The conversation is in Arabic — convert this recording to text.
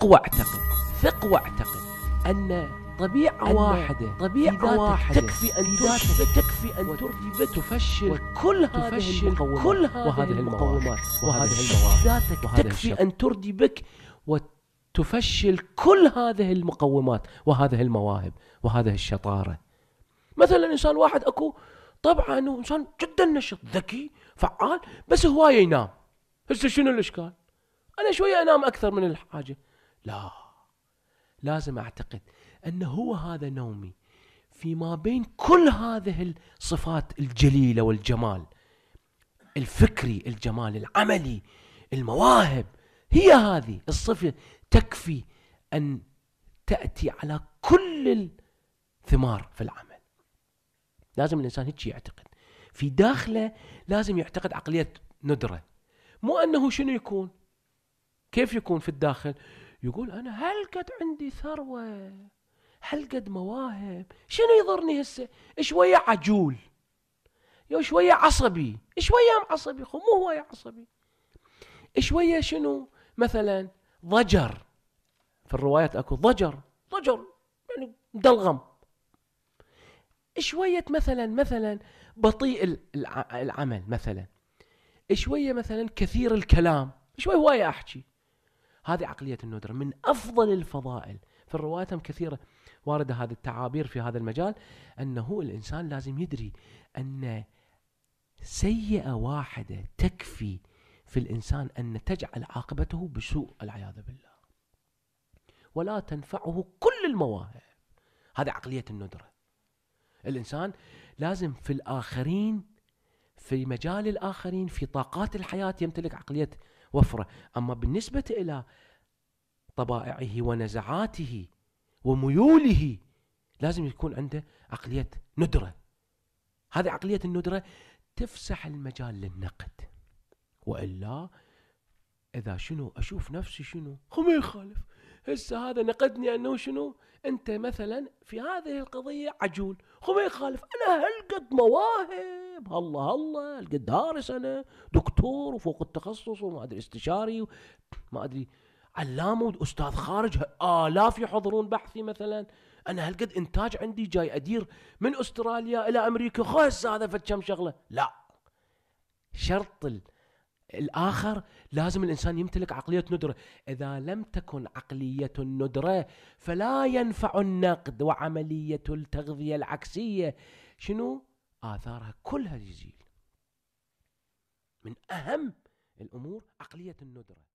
ثق واعتقد ثق واعتقد أن طبيعة واحدة طبيعة واحدة تكفي أن تشبه تكفي أن ترتب تفشل كل هذه المقومات كل هذه وهذه المقومات وهذه المواهب ذاتك تكفي أن بك وتفشل كل هذه المقومات وهذه المواهب وهذه الشطارة مثلا إنسان واحد أكو طبعا إنسان جدا نشط ذكي فعال بس هواية ينام هسه شنو الإشكال أنا شوية أنام أكثر من الحاجة لا لازم أعتقد أن هو هذا نومي فيما بين كل هذه الصفات الجليلة والجمال الفكري الجمال العملي المواهب هي هذه الصفة تكفي أن تأتي على كل الثمار في العمل لازم الإنسان هيك يعتقد في داخله لازم يعتقد عقلية ندرة مو أنه شنو يكون كيف يكون في الداخل يقول أنا هل قد عندي ثروة هل قد مواهب شنو يضرني هسه شوية عجول يا شوية عصبي شوية عصبي خو مو هواية عصبي شوية شنو مثلا ضجر في الروايات اكو ضجر ضجر يعني مدلغم شوية مثلا مثلا بطيء العمل مثلا شوية مثلا كثير الكلام شوي هواية احكي هذه عقلية الندرة من أفضل الفضائل في الروايات كثيرة واردة هذه التعابير في هذا المجال أنه الإنسان لازم يدري أن سيئة واحدة تكفي في الإنسان أن تجعل عاقبته بسوء والعياذ بالله ولا تنفعه كل المواهب هذه عقلية الندرة الإنسان لازم في الآخرين في مجال الآخرين في طاقات الحياة يمتلك عقلية وفره أما بالنسبة إلى طبائعه ونزعاته وميوله لازم يكون عنده عقلية ندرة هذه عقلية الندرة تفسح المجال للنقد وإلا إذا شنو أشوف نفسي شنو ما يخالف هسه هذا نقدني أنه شنو أنت مثلا في هذه القضية عجول ما يخالف أنا هلقد مواهب طيب هلا هلا القد دارس انا دكتور وفوق التخصص وما ادري استشاري ما ادري علامه واستاذ خارج الاف يحضرون بحثي مثلا انا هالقد انتاج عندي جاي ادير من استراليا الى امريكا خس هذا فد كم شغله لا شرط الاخر لازم الانسان يمتلك عقليه ندره اذا لم تكن عقليه الندره فلا ينفع النقد وعمليه التغذيه العكسيه شنو آثارها كلها للجيل من أهم الأمور عقلية الندرة